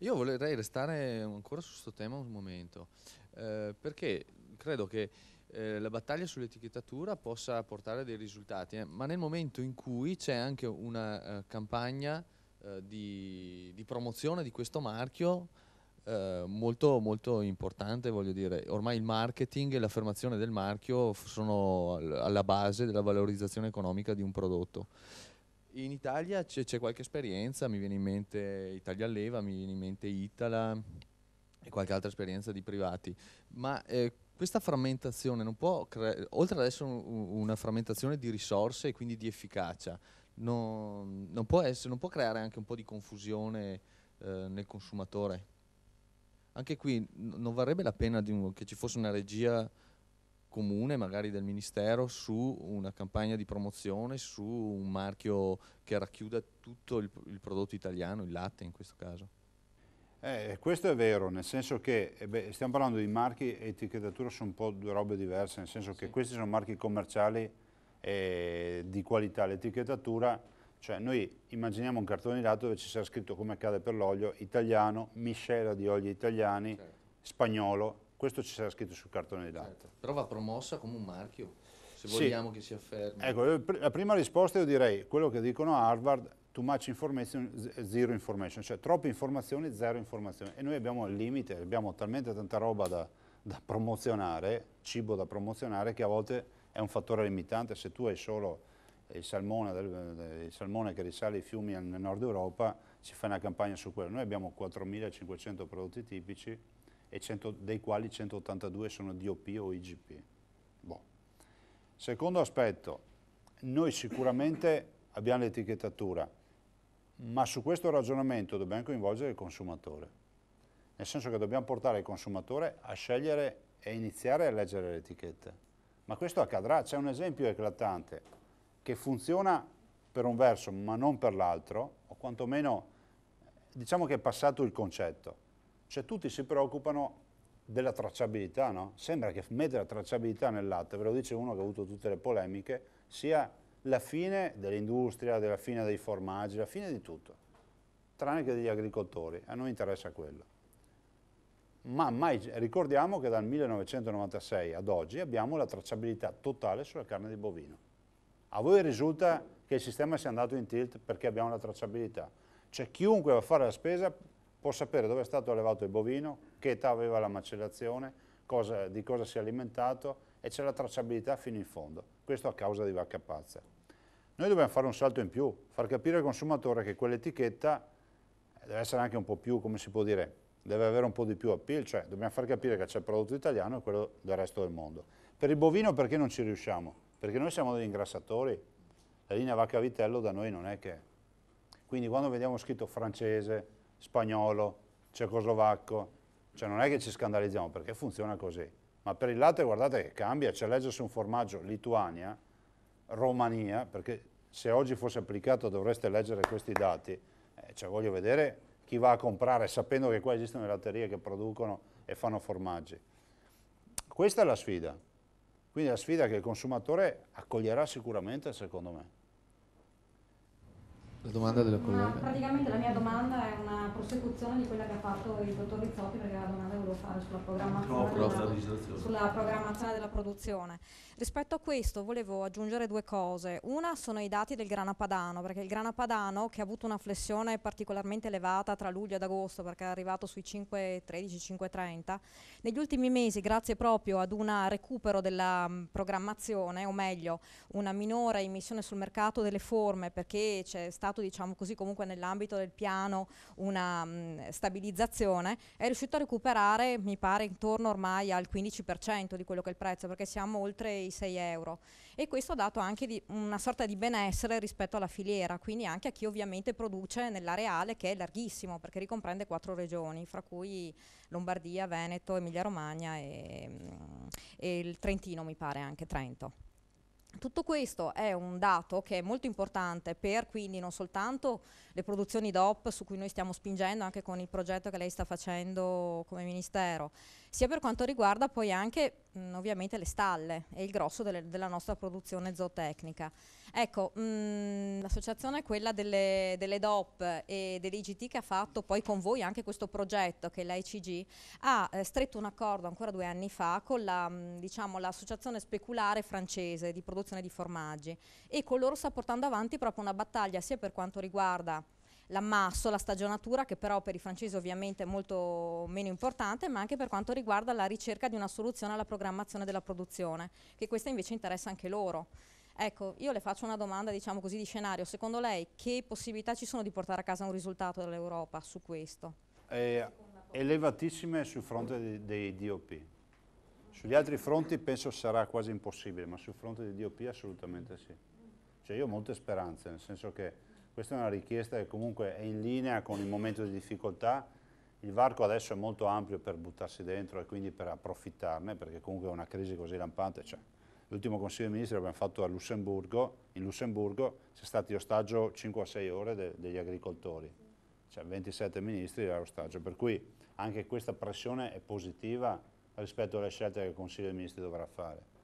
Io vorrei restare ancora su questo tema un momento, eh, perché credo che eh, la battaglia sull'etichettatura possa portare dei risultati, eh, ma nel momento in cui c'è anche una eh, campagna eh, di, di, promozione di questo marchio eh, molto, molto importante, voglio dire, ormai il marketing e l'affermazione del marchio sono alla base della valorizzazione economica di un prodotto. In Italia c'è, c'è qualche esperienza, mi viene in mente Italia Leva, mi viene in mente Itala e qualche altra esperienza di privati, ma eh, questa frammentazione non può, cre- oltre ad essere un, una frammentazione di risorse e quindi di efficacia, non, non, può essere, non, può creare anche un po' di confusione eh, nel consumatore? Anche qui n- non varrebbe la pena un, che ci fosse una regia comune, magari del ministero, su una campagna di promozione, su un marchio che racchiuda tutto il, il prodotto italiano, il latte in questo caso? Eh, questo è vero, nel senso che eh beh, stiamo parlando di marchi e etichettatura sono un po' due robe diverse, nel senso che questi sono marchi commerciali eh, di qualità, l'etichettatura, cioè noi immaginiamo un cartone di latte dove ci sarà scritto come accade per l'olio, italiano, miscela di oli italiani, certo. spagnolo, questo ci sarà scritto sul cartone di dati. Certo. Però va promossa come un marchio, se sì. vogliamo che si affermi. Ecco, la prima risposta io direi, quello che dicono a Harvard, too much information, zero information, cioè troppe informazioni, zero informazioni. E noi abbiamo il limite, abbiamo talmente tanta roba da, da promozionare, cibo da promozionare, che a volte è un fattore limitante. Se tu hai solo il salmone, il salmone, che risale i fiumi nel nord Europa, ci fai una campagna su quello. Noi abbiamo 4.500 prodotti tipici 100, dei quali 182 sono DOP o IGP. Boh. Secondo aspetto, noi sicuramente abbiamo l'etichettatura, ma su questo ragionamento dobbiamo coinvolgere il consumatore, nel senso che dobbiamo portare il consumatore a scegliere e iniziare a leggere le etichette. Ma questo accadrà, c'è un esempio eclatante che funziona per un verso ma non per l'altro, o quantomeno diciamo che è passato il concetto cioè tutti si preoccupano della tracciabilità, no? Sembra che mettere la tracciabilità nel latte, ve lo dice uno che ha avuto tutte le polemiche, sia la fine dell'industria, della fine dei formaggi, la fine di tutto, tranne che degli agricoltori, a noi interessa quello. Ma mai, ricordiamo che dal 1996 ad oggi abbiamo la tracciabilità totale sulla carne di bovino. A voi risulta che il sistema sia andato in tilt perché abbiamo la tracciabilità. Cioè chiunque va a fare la spesa può sapere dove è stato allevato il bovino, che età aveva la macellazione, cosa, di cosa si è alimentato e c'è la tracciabilità fino in fondo. Questo a causa di vacca pazza. Noi dobbiamo fare un salto in più, far capire al consumatore che quell'etichetta eh, deve essere anche un po' più, come si può dire, deve avere un po' di più appeal, cioè dobbiamo far capire che c'è il prodotto italiano e quello del resto del mondo. Per il bovino perché non ci riusciamo? Perché noi siamo degli ingrassatori, la linea vacca-vitello da noi non è che... Quindi quando vediamo scritto francese, spagnolo, cecoslovacco, cioè non è che ci scandalizziamo perché funziona così, ma per il latte guardate che cambia, c'è legge su un formaggio Lituania, Romania, perché se oggi fosse applicato dovreste leggere questi dati, eh, cioè voglio vedere chi va a comprare sapendo che qua esistono le latterie che producono e fanno formaggi. Questa è la sfida, quindi la sfida che il consumatore accoglierà sicuramente secondo me. La domanda della collega. Una, praticamente la mia domanda è una prosecuzione di quella che ha fatto il dottor Rizzotti perché la domanda volevo fare sulla programmazione, no, della, sulla programmazione della produzione. Rispetto a questo volevo aggiungere due cose. Una sono i dati del grana padano perché il grana padano che ha avuto una flessione particolarmente elevata tra luglio ed agosto perché è arrivato sui 5,13-5,30 negli ultimi mesi grazie proprio ad un recupero della mh, mm, programmazione o meglio una minore emissione sul mercato delle forme perché c'è stato trovato diciamo così comunque nell'ambito del piano una mh, mm, stabilizzazione, è riuscito a recuperare mi pare intorno ormai al 15% di quello che è il prezzo perché siamo oltre i 6 euro e questo ha dato anche una sorta di benessere rispetto alla filiera, quindi anche a chi ovviamente produce nell'areale che è larghissimo perché ricomprende quattro regioni, fra cui Lombardia, Veneto, Emilia Romagna e, mm, e il Trentino mi pare anche Trento. Tutto questo è un dato che è molto importante per quindi non soltanto le produzioni DOP su cui noi stiamo spingendo anche con il progetto che lei sta facendo come Ministero, sia per quanto riguarda poi anche mh, ovviamente le stalle e il grosso delle, della nostra produzione zootecnica. Ecco, l'associazione è quella delle, delle, DOP e dell'IGT che ha fatto poi con voi anche questo progetto che è l'ICG ha eh, stretto un accordo ancora due anni fa con diciamo, l'associazione la, speculare francese di produzione di formaggi e con loro sta portando avanti proprio una battaglia sia per quanto riguarda l'ammasso, la stagionatura che però per i francesi ovviamente è molto meno importante ma anche per quanto riguarda la ricerca di una soluzione alla programmazione della produzione che questa invece interessa anche loro. Ecco, io le faccio una domanda diciamo così di scenario, secondo lei che possibilità ci sono di portare a casa un risultato dall'Europa su questo? Eh, elevatissime sul fronte dei, dei DOP. Sugli altri fronti penso sarà quasi impossibile, ma sul fronte dei DOP assolutamente sì. Cioè io ho molte speranze, nel senso che questa è una richiesta che comunque è in linea con il momento di difficoltà. Il varco adesso è molto ampio per buttarsi dentro e quindi per approfittarne, perché comunque è una crisi così lampante Cioè, L'ultimo Consiglio dei Ministri l'abbiamo fatto a Lussemburgo, in Lussemburgo c'è stato ostaggio 5 a 6 ore de degli agricoltori, cioè 27 ministri erano ostaggio, per cui anche questa pressione è positiva rispetto alle scelte che il Consiglio dei Ministri dovrà fare.